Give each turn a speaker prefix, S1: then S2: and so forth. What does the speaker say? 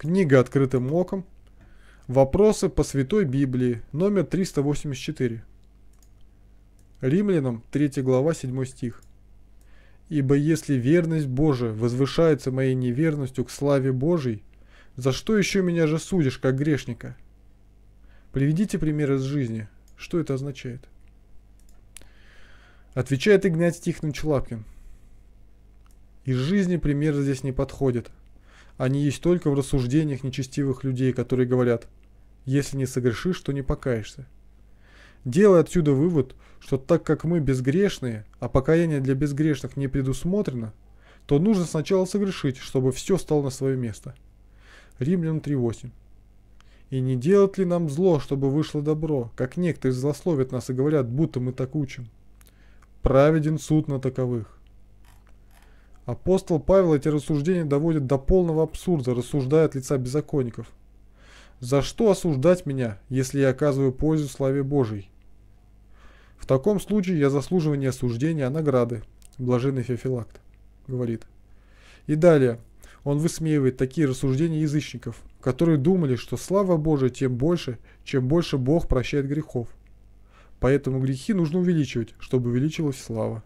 S1: Книга «Открытым оком». Вопросы по Святой Библии, номер 384. Римлянам 3 глава 7 стих. «Ибо если верность Божия возвышается моей неверностью к славе Божией, за что еще меня же судишь, как грешника?» Приведите пример из жизни. Что это означает? Отвечает Игнать Тихонович Лапкин. Из жизни пример здесь не подходит – они есть только в рассуждениях нечестивых людей, которые говорят «если не согрешишь, то не покаешься». Делая отсюда вывод, что так как мы безгрешные, а покаяние для безгрешных не предусмотрено, то нужно сначала согрешить, чтобы все стало на свое место. Римлян 3.8 И не делать ли нам зло, чтобы вышло добро, как некоторые злословят нас и говорят, будто мы так учим? Праведен суд на таковых. Апостол Павел эти рассуждения доводит до полного абсурда, рассуждая от лица беззаконников. «За что осуждать меня, если я оказываю пользу славе Божией?» В таком случае я заслуживаю не осуждения, а награды, блаженный Феофилакт, говорит. И далее, он высмеивает такие рассуждения язычников, которые думали, что слава Божия тем больше, чем больше Бог прощает грехов. Поэтому грехи нужно увеличивать, чтобы увеличилась слава.